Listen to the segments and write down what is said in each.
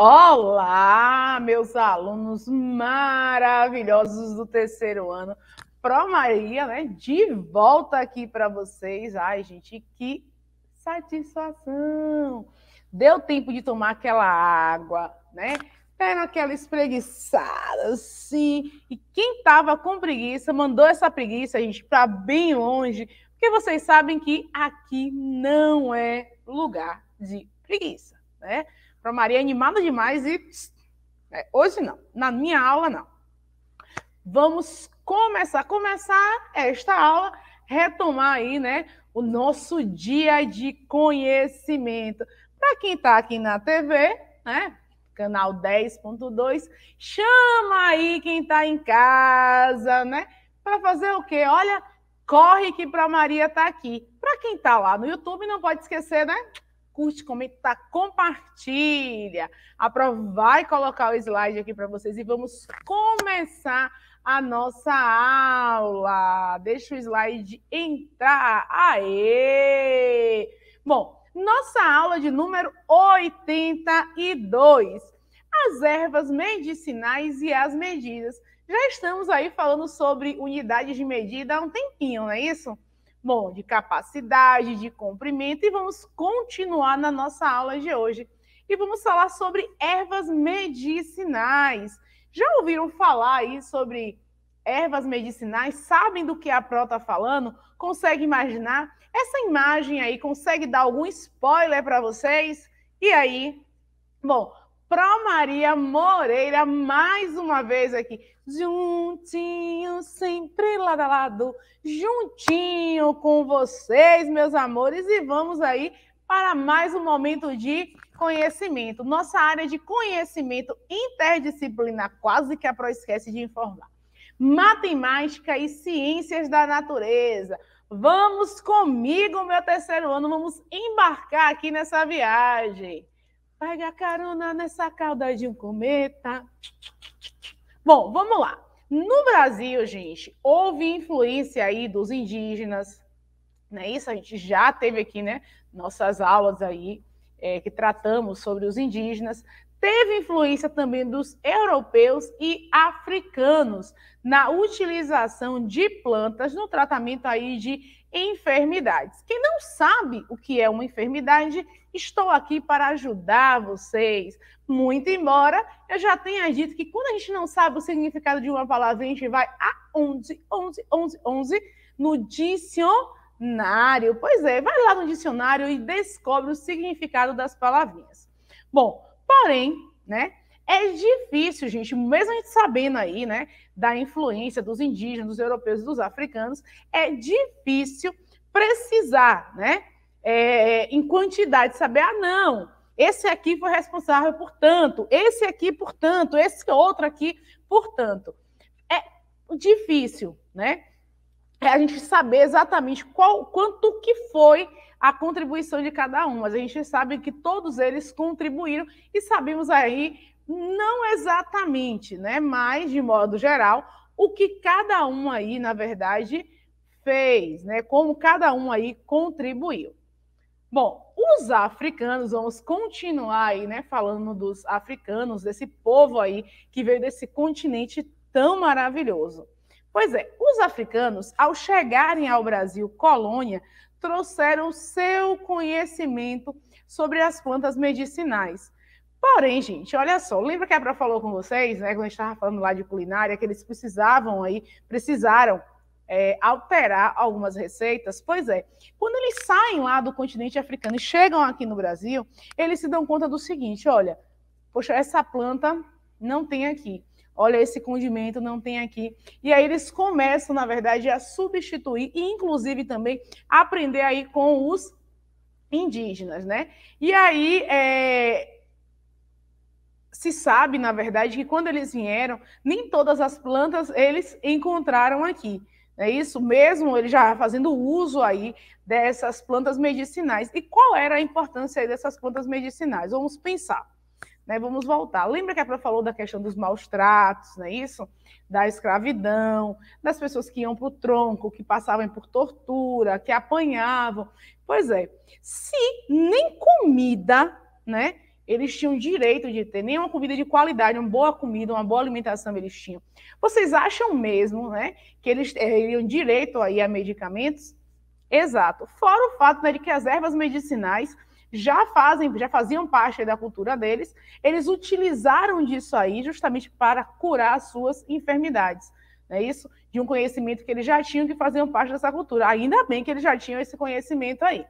Olá, meus alunos maravilhosos do terceiro ano. Pro Maria, né? De volta aqui para vocês. Ai, gente, que satisfação! Deu tempo de tomar aquela água, né? Deram aquela espreguiçada, assim. E quem tava com preguiça, mandou essa preguiça, gente, para bem longe, porque vocês sabem que aqui não é lugar de preguiça, né? Para Maria é animada demais e é, hoje não, na minha aula não. Vamos começar, começar esta aula, retomar aí, né, o nosso dia de conhecimento. Para quem está aqui na TV, né, canal 10.2, chama aí quem está em casa, né, para fazer o quê? Olha, corre que para Maria tá aqui. Para quem está lá no YouTube, não pode esquecer, né? curte, comenta, compartilha. A Pro vai colocar o slide aqui para vocês e vamos começar a nossa aula. Deixa o slide entrar. Aê! Bom, nossa aula de número 82. As ervas medicinais e as medidas. Já estamos aí falando sobre unidades de medida há um tempinho, não é isso? Bom, de capacidade, de comprimento, e vamos continuar na nossa aula de hoje. E vamos falar sobre ervas medicinais. Já ouviram falar aí sobre ervas medicinais? Sabem do que a Pro está falando? Consegue imaginar? Essa imagem aí consegue dar algum spoiler para vocês? E aí? Bom, Pro Maria Moreira, mais uma vez aqui. Juntinho sempre lado a lado, juntinho com vocês, meus amores, e vamos aí para mais um momento de conhecimento. Nossa área de conhecimento interdisciplinar, quase que a Pro esquece de informar. Matemática e ciências da natureza. Vamos comigo, meu terceiro ano, vamos embarcar aqui nessa viagem. Pega carona nessa cauda de um cometa. Bom, vamos lá. No Brasil, gente, houve influência aí dos indígenas, né? Isso a gente já teve aqui, né? Nossas aulas aí é, que tratamos sobre os indígenas. Teve influência também dos europeus e africanos na utilização de plantas no tratamento aí de enfermidades. Quem não sabe o que é uma enfermidade, estou aqui para ajudar vocês. Muito embora eu já tenha dito que quando a gente não sabe o significado de uma palavra, a gente vai a 11, 11, 11, 11 no dicionário. Pois é, vai lá no dicionário e descobre o significado das palavrinhas. Bom, porém, né, é difícil, gente, mesmo a gente sabendo aí, né, da influência dos indígenas, dos europeus e dos africanos, é difícil precisar, né, é, em quantidade, saber, ah, não, esse aqui foi responsável por tanto, esse aqui por tanto, esse outro aqui por tanto. É difícil, né? É a gente saber exatamente qual, quanto que foi a contribuição de cada um, mas a gente sabe que todos eles contribuíram e sabemos aí não exatamente, né? Mas, de modo geral, o que cada um aí, na verdade, fez, né? Como cada um aí contribuiu. Bom, os africanos, vamos continuar aí, né, falando dos africanos, desse povo aí que veio desse continente tão maravilhoso. Pois é, os africanos, ao chegarem ao Brasil colônia, trouxeram seu conhecimento sobre as plantas medicinais, Porém, gente, olha só, lembra que a Pra falou com vocês, né, quando a gente estava falando lá de culinária, que eles precisavam aí, precisaram é, alterar algumas receitas? Pois é, quando eles saem lá do continente africano e chegam aqui no Brasil, eles se dão conta do seguinte: olha, poxa, essa planta não tem aqui, olha, esse condimento não tem aqui. E aí eles começam, na verdade, a substituir e, inclusive, também aprender aí com os indígenas, né? E aí. É se sabe, na verdade, que quando eles vieram, nem todas as plantas eles encontraram aqui. É isso mesmo, ele já fazendo uso aí dessas plantas medicinais. E qual era a importância aí dessas plantas medicinais? Vamos pensar. Né, vamos voltar. Lembra que a Pró falou da questão dos maus tratos, não é isso? Da escravidão, das pessoas que iam para o tronco, que passavam por tortura, que apanhavam. Pois é, se nem comida, né? Eles tinham direito de ter nenhuma comida de qualidade, uma boa comida, uma boa alimentação eles tinham. Vocês acham mesmo, né, que eles eh, teriam direito aí a medicamentos? Exato. Fora o fato né, de que as ervas medicinais já fazem, já faziam parte da cultura deles, eles utilizaram disso aí justamente para curar suas enfermidades. Não é isso? De um conhecimento que eles já tinham que faziam parte dessa cultura. Ainda bem que eles já tinham esse conhecimento aí.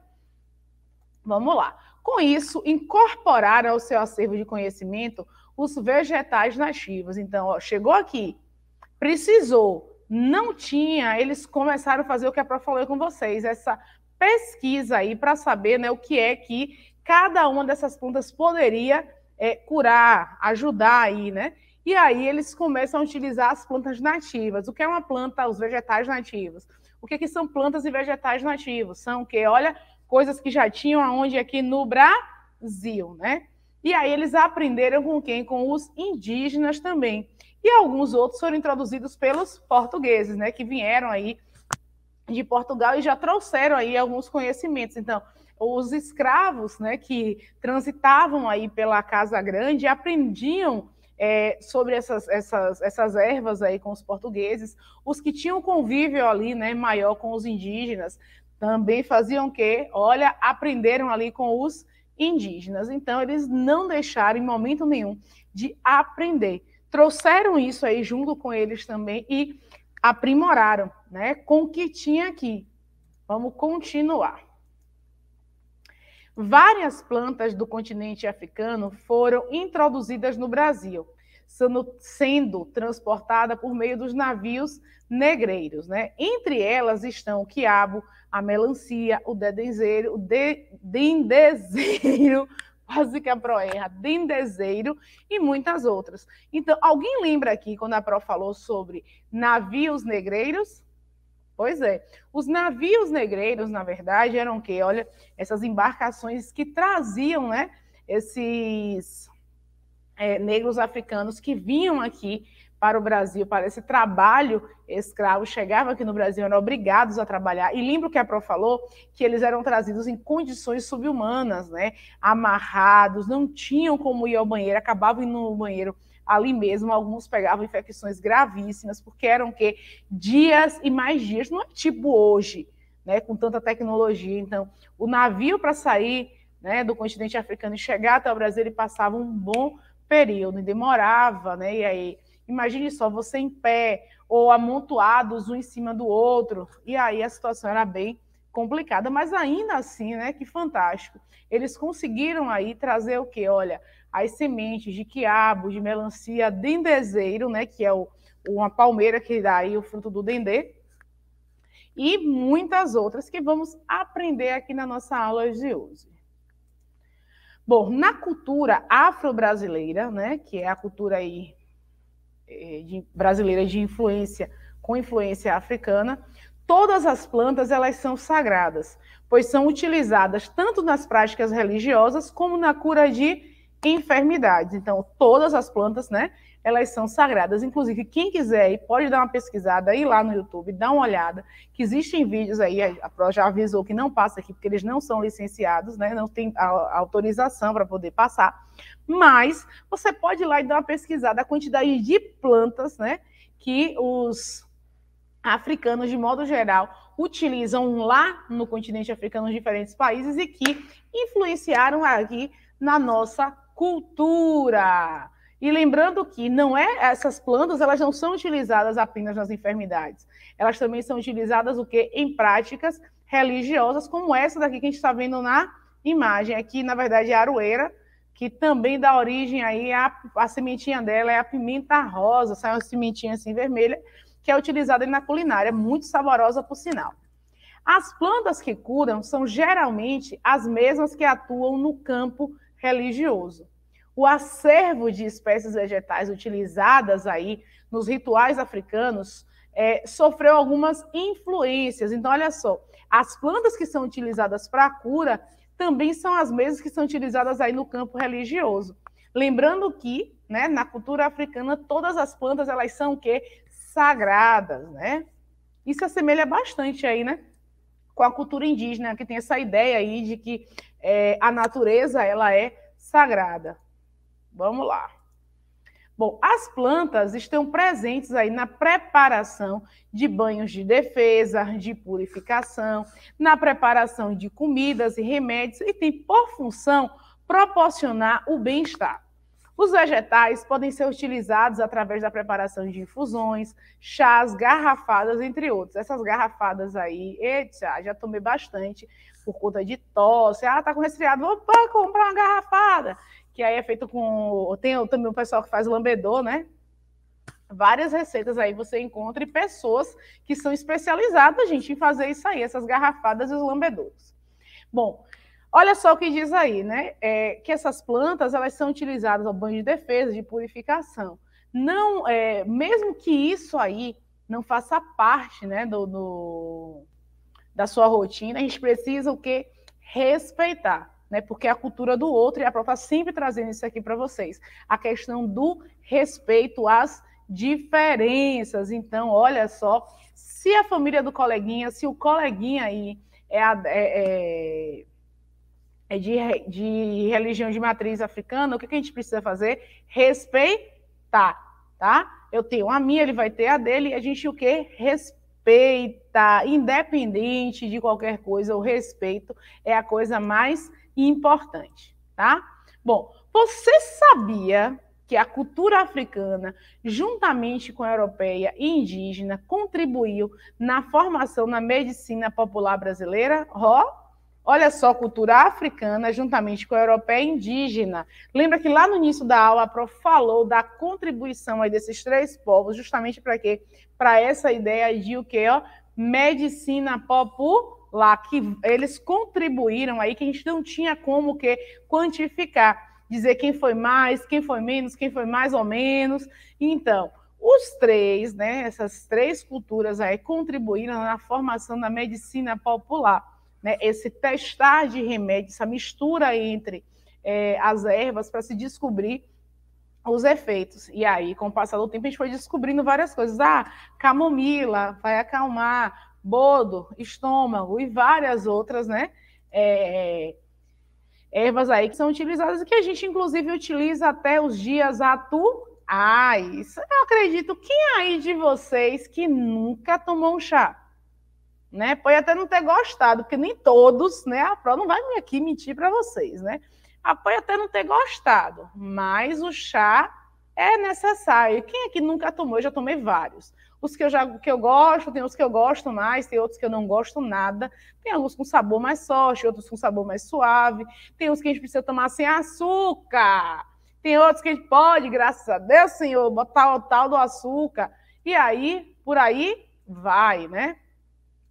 Vamos lá. Com isso, incorporaram ao seu acervo de conhecimento os vegetais nativos. Então, ó, chegou aqui, precisou, não tinha, eles começaram a fazer o que a Prof falou com vocês, essa pesquisa aí para saber né, o que é que cada uma dessas plantas poderia é, curar, ajudar aí, né? E aí eles começam a utilizar as plantas nativas. O que é uma planta? Os vegetais nativos. O que, é que são plantas e vegetais nativos? São o que? Olha, coisas que já tinham aonde aqui no Brasil, né? E aí eles aprenderam com quem? Com os indígenas também. E alguns outros foram introduzidos pelos portugueses, né? Que vieram aí de Portugal e já trouxeram aí alguns conhecimentos. Então, os escravos, né, que transitavam aí pela Casa Grande, aprendiam é, sobre essas, essas, essas ervas aí com os portugueses, os que tinham convívio ali, né, maior com os indígenas, também faziam o quê? Olha, aprenderam ali com os indígenas. Então, eles não deixaram em momento nenhum de aprender. Trouxeram isso aí junto com eles também e aprimoraram, né? Com o que tinha aqui. Vamos continuar. Várias plantas do continente africano foram introduzidas no Brasil sendo, sendo transportada por meio dos navios negreiros. Né? Entre elas estão o quiabo, a melancia, o dedenzeiro, o de, dendezeiro, quase que a proerra, dendezeiro e muitas outras. Então, alguém lembra aqui quando a Pro falou sobre navios negreiros? Pois é. Os navios negreiros, na verdade, eram o quê? Olha, essas embarcações que traziam, né, esses é, negros africanos que vinham aqui para o Brasil, para esse trabalho escravo, chegavam aqui no Brasil, eram obrigados a trabalhar. E lembro que a Pro falou que eles eram trazidos em condições subhumanas, né? Amarrados, não tinham como ir ao banheiro, acabavam indo no banheiro ali mesmo. Alguns pegavam infecções gravíssimas, porque eram que dias e mais dias, não é tipo hoje, né? Com tanta tecnologia. Então, o navio para sair né, do continente africano e chegar até o Brasil, ele passava um bom período e demorava, né? E aí, imagine só você em pé ou amontoados um em cima do outro. E aí a situação era bem complicada, mas ainda assim, né? Que fantástico. Eles conseguiram aí trazer o que? Olha, as sementes de quiabo, de melancia, dendezeiro, né? Que é o, uma palmeira que dá aí o fruto do dendê. E muitas outras que vamos aprender aqui na nossa aula de hoje. Bom, na cultura afro-brasileira, né, que é a cultura aí eh, de, brasileira de influência com influência africana, todas as plantas elas são sagradas, pois são utilizadas tanto nas práticas religiosas como na cura de enfermidades. Então, todas as plantas, né, elas são sagradas. Inclusive, quem quiser aí, pode dar uma pesquisada aí lá no YouTube, dá uma olhada, que existem vídeos aí, a Pro já avisou que não passa aqui, porque eles não são licenciados, né, não tem a, a autorização para poder passar, mas você pode ir lá e dar uma pesquisada, a quantidade de plantas, né, que os africanos, de modo geral, utilizam lá no continente africano, nos diferentes países, e que influenciaram aqui na nossa cultura. E lembrando que não é essas plantas, elas não são utilizadas apenas nas enfermidades. Elas também são utilizadas o que em práticas religiosas como essa daqui que a gente está vendo na imagem. Aqui, é na verdade, é a aroeira, que também dá origem aí a, a sementinha dela é a pimenta rosa, sai uma sementinha assim vermelha, que é utilizada na culinária, muito saborosa por sinal. As plantas que curam são geralmente as mesmas que atuam no campo religioso. O acervo de espécies vegetais utilizadas aí nos rituais africanos é, sofreu algumas influências. Então, olha só, as plantas que são utilizadas para a cura também são as mesmas que são utilizadas aí no campo religioso. Lembrando que, né, na cultura africana, todas as plantas elas são o quê? Sagradas, né? Isso assemelha bastante aí, né? com a cultura indígena, que tem essa ideia aí de que é, a natureza ela é sagrada. Vamos lá. Bom, as plantas estão presentes aí na preparação de banhos de defesa, de purificação, na preparação de comidas e remédios e tem por função proporcionar o bem-estar. Os vegetais podem ser utilizados através da preparação de infusões, chás, garrafadas, entre outros. Essas garrafadas aí, eita, já tomei bastante por conta de tosse. Ah, tá com resfriado, vou comprar uma garrafada. Que aí é feito com. Tem também o pessoal que faz lambedor, né? Várias receitas aí você encontra e pessoas que são especializadas, gente, em fazer isso aí, essas garrafadas e os lambedouros. Bom, Olha só o que diz aí, né? É, que essas plantas elas são utilizadas ao banho de defesa, de purificação. Não, é, mesmo que isso aí não faça parte, né, do, do da sua rotina, a gente precisa o que respeitar, né? Porque é a cultura do outro e a própria sempre trazendo isso aqui para vocês, a questão do respeito às diferenças. Então, olha só, se a família do coleguinha, se o coleguinha aí é, é, é é de, de religião de matriz africana, o que, que a gente precisa fazer? Respeitar, tá? Eu tenho a minha, ele vai ter a dele, a gente o quê? Respeita, independente de qualquer coisa, o respeito é a coisa mais importante, tá? Bom, você sabia que a cultura africana, juntamente com a europeia e indígena, contribuiu na formação na medicina popular brasileira? Ó, oh, Olha só, cultura africana juntamente com a europeia indígena. Lembra que lá no início da aula a prof falou da contribuição aí desses três povos, justamente para quê? Para essa ideia de o quê? Ó, medicina popular, que eles contribuíram aí, que a gente não tinha como que quantificar, dizer quem foi mais, quem foi menos, quem foi mais ou menos. Então, os três, né, essas três culturas aí contribuíram na formação da medicina popular né, esse testar de remédio, essa mistura entre é, as ervas para se descobrir os efeitos. E aí, com o passar do tempo, a gente foi descobrindo várias coisas. Ah, camomila vai acalmar, bodo, estômago e várias outras, né? É, é ervas aí que são utilizadas e que a gente, inclusive, utiliza até os dias atuais. eu acredito. Quem aí de vocês que nunca tomou um chá? né? Pode até não ter gostado, porque nem todos, né? A Pro não vai vir aqui mentir para vocês, né? Pode até não ter gostado, mas o chá é necessário. Quem é que nunca tomou? Eu já tomei vários. Os que eu já que eu gosto, tem os que eu gosto mais, tem outros que eu não gosto nada. Tem alguns com sabor mais forte, outros com sabor mais suave. Tem uns que a gente precisa tomar sem açúcar. Tem outros que a gente pode, graças a Deus, Senhor, botar o tal do açúcar. E aí, por aí, vai, né?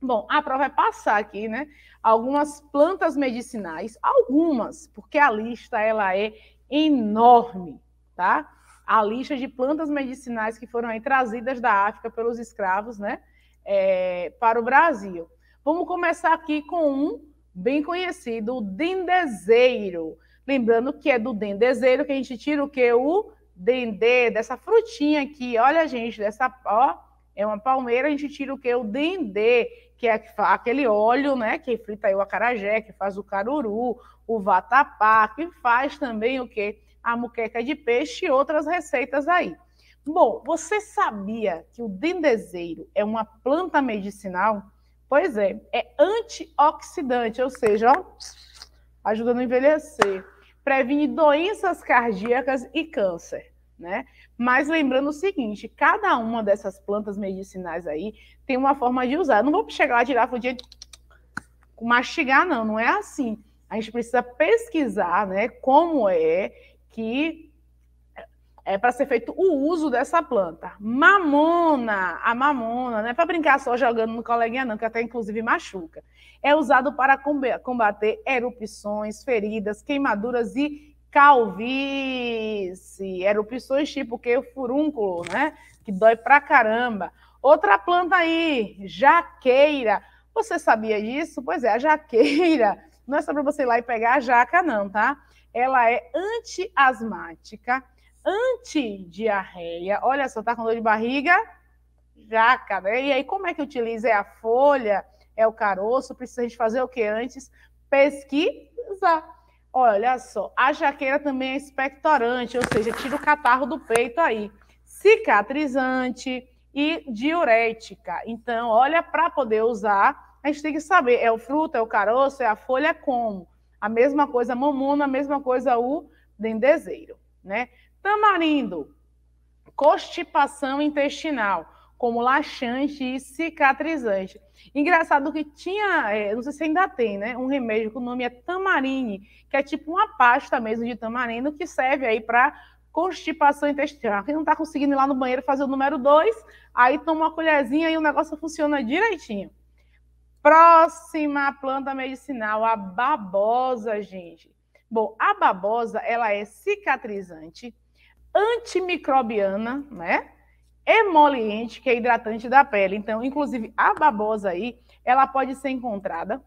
Bom, a prova é passar aqui, né? Algumas plantas medicinais, algumas, porque a lista ela é enorme, tá? A lista de plantas medicinais que foram aí trazidas da África pelos escravos, né? É, para o Brasil. Vamos começar aqui com um bem conhecido, o dendezeiro. Lembrando que é do dendezeiro que a gente tira o que? O dendê, dessa frutinha aqui. Olha, gente, dessa, ó, é uma palmeira, a gente tira o que? O dendê que é aquele óleo, né, que frita o acarajé, que faz o caruru, o vatapá, que faz também o quê? A muqueca de peixe e outras receitas aí. Bom, você sabia que o dendezeiro é uma planta medicinal? Pois é, é antioxidante, ou seja, ó, ajuda a envelhecer, previne doenças cardíacas e câncer, né? Mas lembrando o seguinte, cada uma dessas plantas medicinais aí tem uma forma de usar. Eu não vou chegar lá tirar o dia mastigar não, não é assim. A gente precisa pesquisar, né, como é que é para ser feito o uso dessa planta. Mamona, a mamona, não é para brincar só jogando no coleguinha, não, que até inclusive machuca. É usado para combater erupções, feridas, queimaduras e calvície, erupções tipo que o furúnculo, né? Que dói pra caramba. Outra planta aí, jaqueira. Você sabia disso? Pois é, a jaqueira. Não é só para você ir lá e pegar a jaca, não, tá? Ela é antiasmática, antidiarreia. Olha só, tá com dor de barriga? Jaca, né? E aí, como é que utiliza? É a folha? É o caroço? Precisa a gente fazer o que antes? Pesquisar. Olha só, a jaqueira também é expectorante, ou seja, tira o catarro do peito aí. Cicatrizante e diurética. Então, olha, para poder usar, a gente tem que saber, é o fruto, é o caroço, é a folha, é como? A mesma coisa mamona, a mesma coisa o dendezeiro, né? Tamarindo, constipação intestinal como laxante e cicatrizante. Engraçado que tinha, é, não sei se ainda tem, né? Um remédio que o nome é tamarine, que é tipo uma pasta mesmo de tamarindo que serve aí para constipação intestinal. Quem não está conseguindo ir lá no banheiro fazer o número 2, aí toma uma colherzinha e o negócio funciona direitinho. Próxima planta medicinal, a babosa, gente. Bom, a babosa, ela é cicatrizante, antimicrobiana, né? emoliente, que é hidratante da pele. Então, inclusive, a babosa aí, ela pode ser encontrada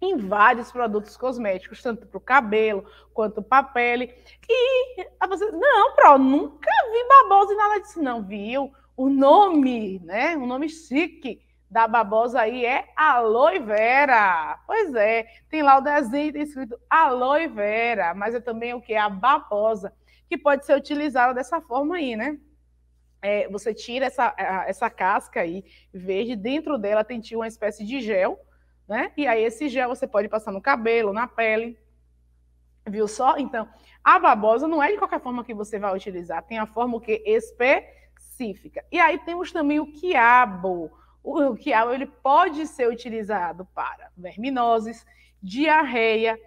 em vários produtos cosméticos, tanto para o cabelo quanto para a pele. E a você, não, Pro, nunca vi babosa e nada disso, não, viu? O nome, né? O nome chique da babosa aí é aloe vera. Pois é, tem lá o desenho tem escrito aloe vera, mas é também o que? A babosa, que pode ser utilizada dessa forma aí, né? é, você tira essa, essa casca aí verde, dentro dela tem uma espécie de gel, né? E aí esse gel você pode passar no cabelo, na pele, viu só? Então, a babosa não é de qualquer forma que você vai utilizar, tem a forma que específica. E aí temos também o quiabo. O quiabo ele pode ser utilizado para verminoses, diarreia,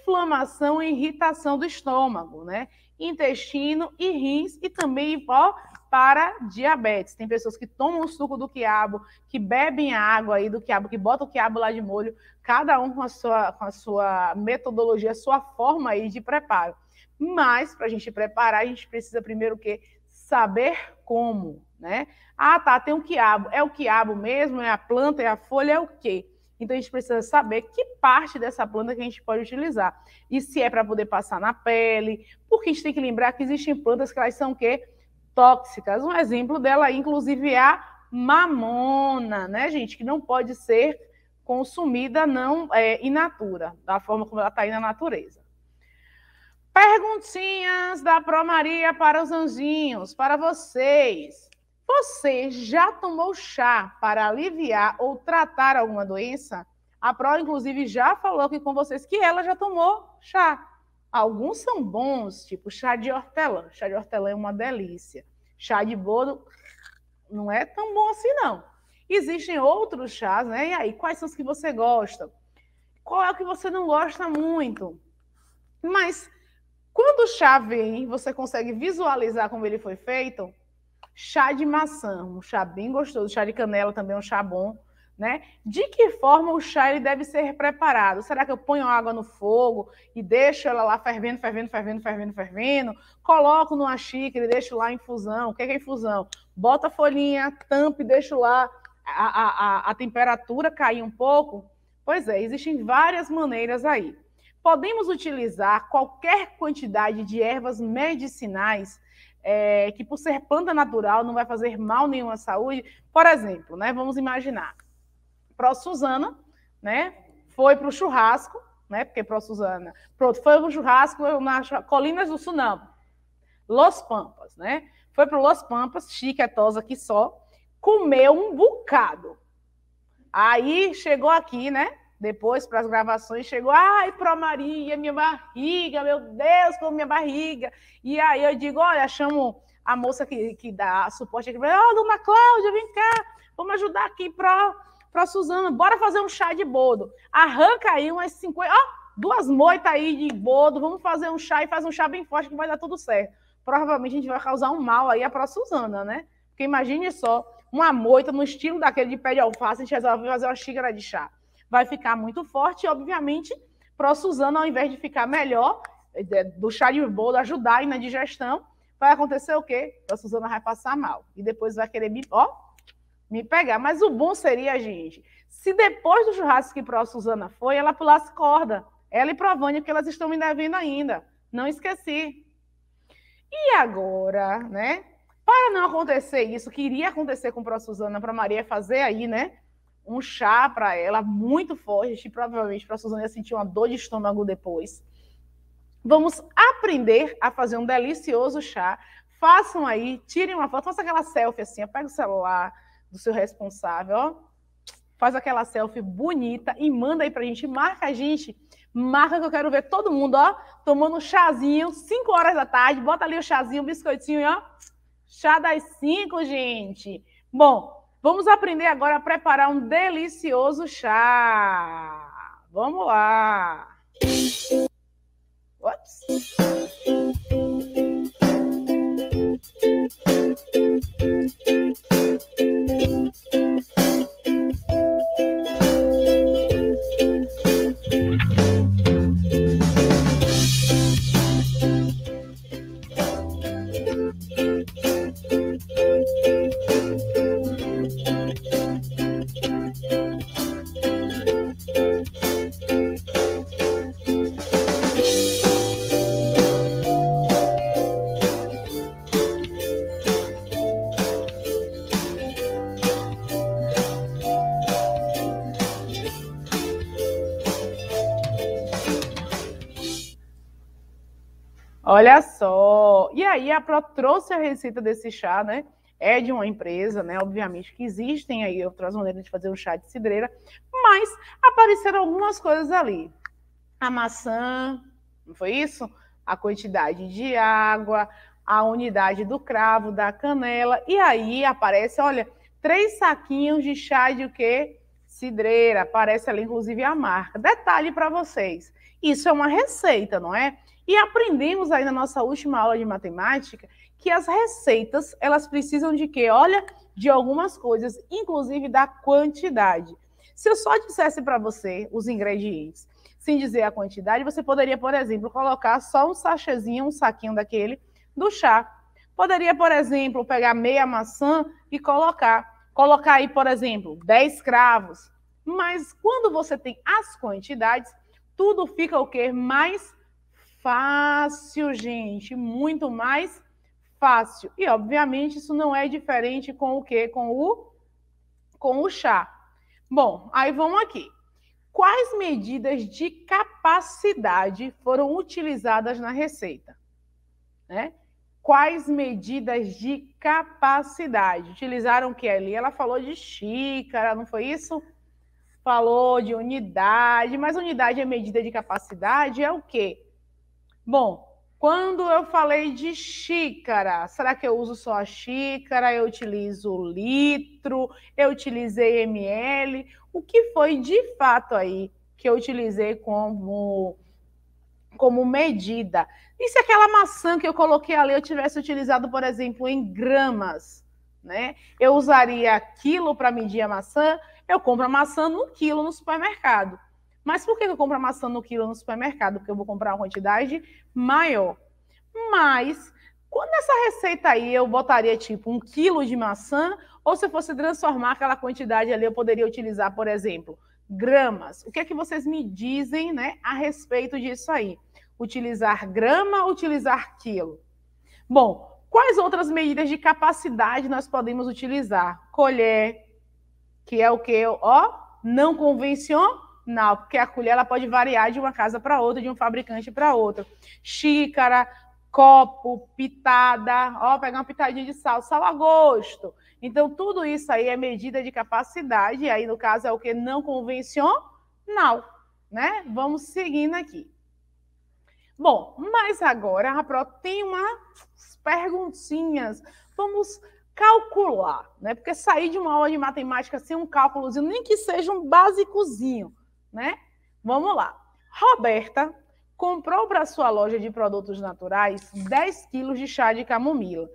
inflamação e irritação do estômago, né? Intestino e rins e também ó, para diabetes. Tem pessoas que tomam o suco do quiabo, que bebem a água aí do quiabo, que botam o quiabo lá de molho, cada um com a sua, com a sua metodologia, a sua forma aí de preparo. Mas, para a gente preparar, a gente precisa primeiro o quê? Saber como, né? Ah, tá, tem um quiabo. É o quiabo mesmo? É a planta? É a folha? É o quê? Então, a gente precisa saber que parte dessa planta que a gente pode utilizar. E se é para poder passar na pele, porque a gente tem que lembrar que existem plantas que elas são o quê? tóxicas. Um exemplo dela, inclusive, é a mamona, né, gente? Que não pode ser consumida não é, in natura, da forma como ela está aí na natureza. Perguntinhas da Pro Maria para os anjinhos, para vocês. Você já tomou chá para aliviar ou tratar alguma doença? A Pro, inclusive, já falou aqui com vocês que ela já tomou chá. Alguns são bons, tipo chá de hortelã. Chá de hortelã é uma delícia. Chá de bolo não é tão bom assim, não. Existem outros chás, né? E aí, quais são os que você gosta? Qual é o que você não gosta muito? Mas quando o chá vem, você consegue visualizar como ele foi feito? Chá de maçã, um chá bem gostoso. Chá de canela também é um chá bom. Né? De que forma o chá ele deve ser preparado? Será que eu ponho água no fogo e deixo ela lá fervendo, fervendo, fervendo, fervendo, fervendo? Coloco numa xícara e deixo lá em infusão. O que é, que é infusão? Bota a folhinha, tampa e deixo lá a, a, a, a temperatura cair um pouco? Pois é, existem várias maneiras aí. Podemos utilizar qualquer quantidade de ervas medicinais é, que por ser planta natural não vai fazer mal nenhum à saúde. Por exemplo, né, vamos imaginar, Pro Suzana, né? Foi para o churrasco, né? Porque Pro Suzana. Pronto, foi para o churrasco nas Colinas do Sunam, Los Pampas, né? Foi para Los Pampas, chique, é tosa aqui só. Comeu um bocado. Aí chegou aqui, né? Depois, para as gravações, chegou, ai, Pro Maria, minha barriga, meu Deus, como minha barriga. E aí eu digo, olha, chamo a moça que, que dá suporte aqui, ó, oh, dona Cláudia, vem cá, vamos ajudar aqui, Pro para Suzana, bora fazer um chá de bodo. Arranca aí umas 50, ó, duas moitas aí de bodo. vamos fazer um chá e faz um chá bem forte que vai dar tudo certo. Provavelmente a gente vai causar um mal aí à própria Suzana, né? Porque imagine só, uma moita no estilo daquele de pé de alface, a gente resolve fazer uma xícara de chá. Vai ficar muito forte e, obviamente, para Suzana, ao invés de ficar melhor, eh, do chá de boldo ajudar aí na digestão, vai acontecer o quê? A Suzana vai passar mal. E depois vai querer me. Ó, me pegar. Mas o bom seria, gente, se depois do churrasco que Pró Suzana foi, ela pulasse corda. Ela e Provânia, porque elas estão me devendo ainda. Não esqueci. E agora, né? Para não acontecer isso, que iria acontecer com Pró Suzana, para Maria fazer aí, né? Um chá para ela muito forte, e provavelmente para Suzana ia sentir uma dor de estômago depois. Vamos aprender a fazer um delicioso chá. Façam aí, tirem uma foto, façam aquela selfie assim, pega o celular, do seu responsável, ó, faz aquela selfie bonita e manda aí pra gente, marca a gente, marca que eu quero ver todo mundo, ó, tomando um chazinho, 5 horas da tarde, bota ali o chazinho, o biscoitinho, ó, chá das 5, gente. Bom, vamos aprender agora a preparar um delicioso chá. Vamos lá. Ops. thank you Olha só. E aí a Pro trouxe a receita desse chá, né? É de uma empresa, né? Obviamente que existem aí outras maneiras de fazer um chá de cidreira, mas apareceram algumas coisas ali. A maçã, não foi isso? A quantidade de água, a unidade do cravo, da canela, e aí aparece, olha, três saquinhos de chá de o quê? Cidreira, aparece ali inclusive a marca. Detalhe para vocês, isso é uma receita, não é? E aprendemos aí na nossa última aula de matemática que as receitas, elas precisam de quê? Olha, de algumas coisas, inclusive da quantidade. Se eu só dissesse para você os ingredientes, sem dizer a quantidade, você poderia, por exemplo, colocar só um sachêzinho, um saquinho daquele do chá. Poderia, por exemplo, pegar meia maçã e colocar. Colocar aí, por exemplo, 10 cravos. Mas quando você tem as quantidades, tudo fica o quê? Mais fácil, gente, muito mais fácil. E obviamente isso não é diferente com o que? Com o com o chá. Bom, aí vamos aqui. Quais medidas de capacidade foram utilizadas na receita? Né? Quais medidas de capacidade utilizaram o que ali? Ela falou de xícara, não foi isso? Falou de unidade, mas unidade é medida de capacidade, é o quê? Bom, quando eu falei de xícara, será que eu uso só a xícara? Eu utilizo litro? Eu utilizei ml? O que foi de fato aí que eu utilizei como como medida? E se aquela maçã que eu coloquei ali eu tivesse utilizado, por exemplo, em gramas, né? Eu usaria quilo para medir a maçã? Eu compro a maçã no quilo no supermercado. Mas por que eu compro a maçã no quilo no supermercado? Porque eu vou comprar uma quantidade maior. Mas, quando essa receita aí eu botaria tipo um quilo de maçã, ou se eu fosse transformar aquela quantidade ali, eu poderia utilizar, por exemplo, gramas. O que é que vocês me dizem né, a respeito disso aí? Utilizar grama, utilizar quilo? Bom, quais outras medidas de capacidade nós podemos utilizar? Colher, que é o que? Ó, não convencionou? Não, porque a colher ela pode variar de uma casa para outra, de um fabricante para outro. Xícara, copo, pitada, ó, pegar uma pitadinha de sal, sal a gosto. Então, tudo isso aí é medida de capacidade, e aí no caso é o que não convencional, né? Vamos seguindo aqui. Bom, mas agora a Pro tem umas perguntinhas. Vamos calcular, né? Porque sair de uma aula de matemática sem um cálculozinho, nem que seja um básicozinho, né? Vamos lá. Roberta comprou para sua loja de produtos naturais 10 quilos de chá de camomila.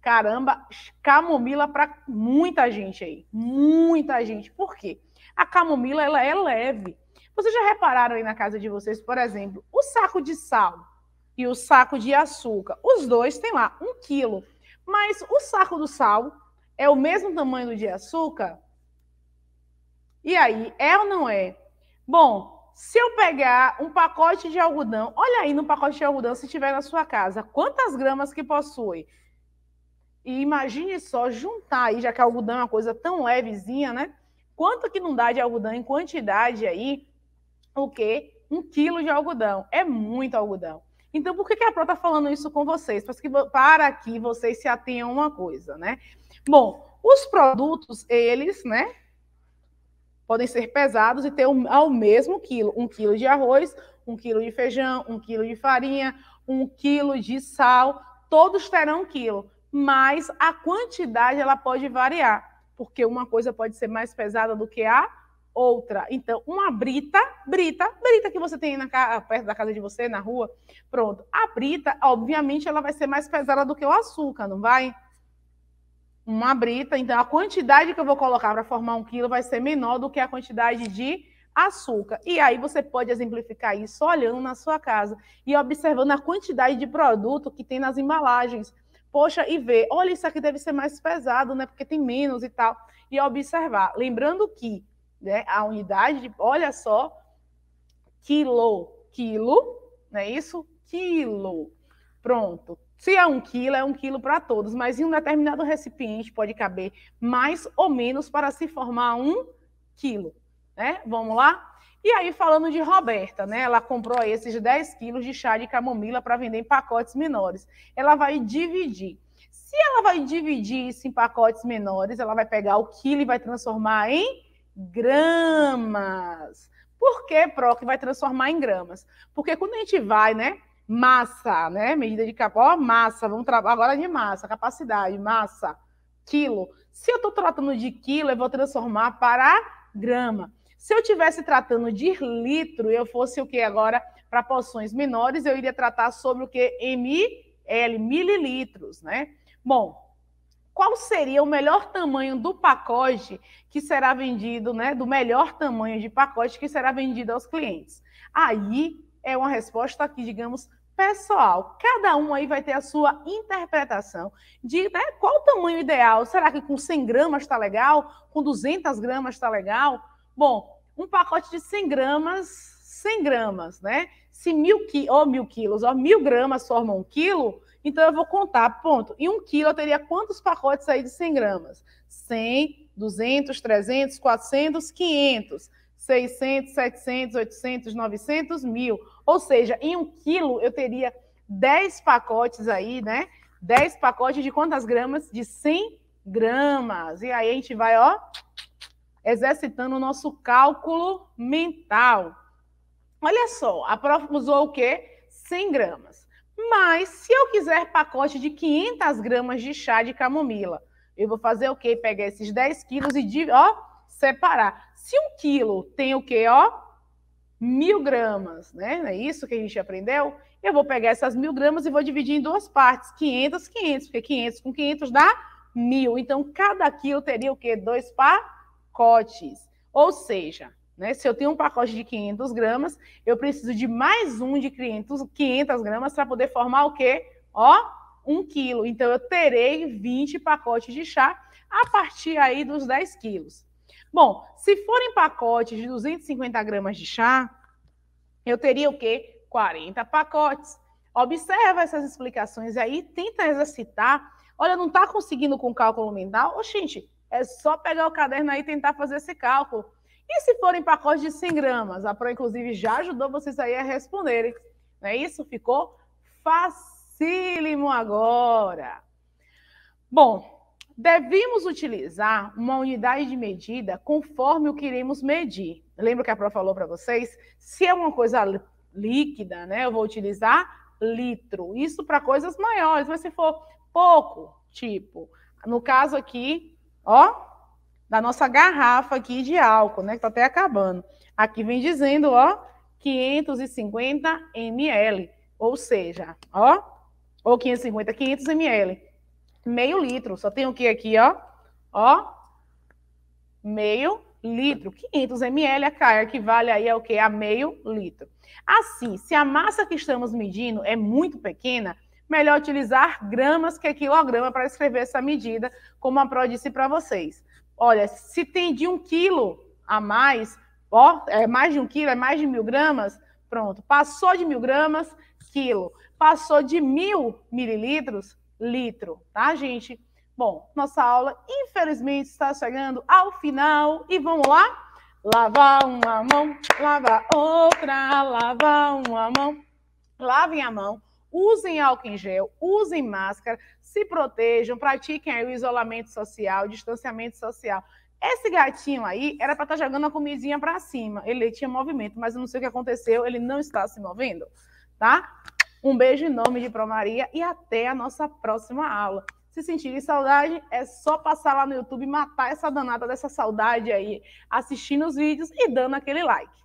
Caramba, camomila para muita gente aí. Muita gente. Por quê? A camomila ela é leve. Vocês já repararam aí na casa de vocês, por exemplo, o saco de sal e o saco de açúcar. Os dois têm lá um quilo. Mas o saco do sal é o mesmo tamanho do de açúcar? E aí, é ou não é? Bom, se eu pegar um pacote de algodão, olha aí no pacote de algodão, se tiver na sua casa, quantas gramas que possui? E imagine só juntar aí, já que algodão é uma coisa tão levezinha, né? Quanto que não dá de algodão em quantidade aí? O quê? Um quilo de algodão. É muito algodão. Então, por que, a Pro está falando isso com vocês? Para que vocês se atenham a uma coisa, né? Bom, os produtos, eles, né? podem ser pesados e ter um, ao mesmo quilo um quilo de arroz, um quilo de feijão, um quilo de farinha, um quilo de sal, todos terão um quilo, mas a quantidade ela pode variar, porque uma coisa pode ser mais pesada do que a outra. Então, uma brita, brita, brita que você tem na perto da casa de você, na rua, pronto. A brita, obviamente, ela vai ser mais pesada do que o açúcar, não vai? uma brita, então a quantidade que eu vou colocar para formar um quilo vai ser menor do que a quantidade de açúcar. E aí você pode exemplificar isso olhando na sua casa e observando a quantidade de produto que tem nas embalagens. Poxa, e ver, olha, isso aqui deve ser mais pesado, né? Porque tem menos e tal. E observar. Lembrando que né, a unidade, de, olha só, quilo, quilo, não é isso? Quilo. Pronto. Se é um quilo, é um quilo para todos, mas em um determinado recipiente pode caber mais ou menos para se formar um quilo, né? Vamos lá? E aí, falando de Roberta, né? Ela comprou esses 10 quilos de chá de camomila para vender em pacotes menores. Ela vai dividir. Se ela vai dividir isso em pacotes menores, ela vai pegar o quilo e vai transformar em gramas. Por que, Proc, vai transformar em gramas? Porque quando a gente vai, né? massa, né? Medida de ó, massa, vamos trabalhar agora é de massa, capacidade, massa, quilo. Se eu estou tratando de quilo, eu vou transformar para grama. Se eu tivesse tratando de litro, eu fosse o que agora para porções menores, eu iria tratar sobre o que ml, mililitros, né? Bom, qual seria o melhor tamanho do pacote que será vendido, né? Do melhor tamanho de pacote que será vendido aos clientes. Aí é uma resposta aqui, digamos, pessoal. Cada um aí vai ter a sua interpretação de né, qual o tamanho ideal. Será que com 100 gramas está legal? Com 200 gramas está legal? Bom, um pacote de 100 gramas, 100 gramas, né? Se mil, qui ou mil quilos ou mil gramas formam um quilo, então eu vou contar, ponto. E um quilo eu teria quantos pacotes aí de 100 gramas? 100, 200, 300, 400, 500. 600, 700, 800, 900 mil. Ou seja, em um quilo eu teria 10 pacotes aí, né? 10 pacotes de quantas gramas? De 100 gramas. E aí a gente vai, ó, exercitando o nosso cálculo mental. Olha só, a prof usou o quê? 100 gramas. Mas se eu quiser pacote de 500 gramas de chá de camomila, eu vou fazer o quê? Pegar esses 10 quilos e, ó, separar. Se um quilo tem o quê? Ó, mil gramas, né? Não é isso que a gente aprendeu? Eu vou pegar essas mil gramas e vou dividir em duas partes, 500, 500, porque 500 com 500 dá mil. Então, cada quilo teria o quê? Dois pacotes. Ou seja, né, se eu tenho um pacote de 500 gramas, eu preciso de mais um de 500, 500 gramas para poder formar o quê? Ó, um quilo. Então, eu terei 20 pacotes de chá a partir aí dos 10 quilos. Bom, se forem pacotes de 250 gramas de chá, eu teria o quê? 40 pacotes. Observa essas explicações aí, tenta exercitar. Olha, não está conseguindo com cálculo mental? Oxente, é só pegar o caderno aí e tentar fazer esse cálculo. E se forem pacotes de 100 gramas? A Pro, inclusive, já ajudou vocês aí a responderem. Não é isso? Ficou facílimo agora. Bom, Devemos utilizar uma unidade de medida conforme o que iremos medir. Lembra que a Pro falou para vocês? Se é uma coisa líquida, né? Eu vou utilizar litro. Isso para coisas maiores, mas se for pouco, tipo, no caso aqui, ó, da nossa garrafa aqui de álcool, né? Que tá até acabando. Aqui vem dizendo, ó, 550 ml, ou seja, ó, ou 550, 500 ml meio litro. Só tem o que aqui, ó? Ó, meio litro. 500 ml, a K vale aí é o que? A meio litro. Assim, se a massa que estamos medindo é muito pequena, melhor utilizar gramas que é quilograma para escrever essa medida, como a Pro disse para vocês. Olha, se tem de um quilo a mais, ó, é mais de um quilo, é mais de mil gramas, pronto. Passou de mil gramas, quilo. Passou de mil mililitros, litro, tá, gente? Bom, nossa aula, infelizmente, está chegando ao final. E vamos lá? Lavar uma mão, lavar outra, lavar uma mão. Lavem a mão, usem álcool em gel, usem máscara, se protejam, pratiquem aí o isolamento social, o distanciamento social. Esse gatinho aí era para estar tá jogando a comidinha para cima. Ele tinha movimento, mas eu não sei o que aconteceu, ele não está se movendo, tá? Um beijo em nome de Pro Maria e até a nossa próxima aula. Se sentirem saudade, é só passar lá no YouTube e matar essa danada dessa saudade aí, assistindo os vídeos e dando aquele like.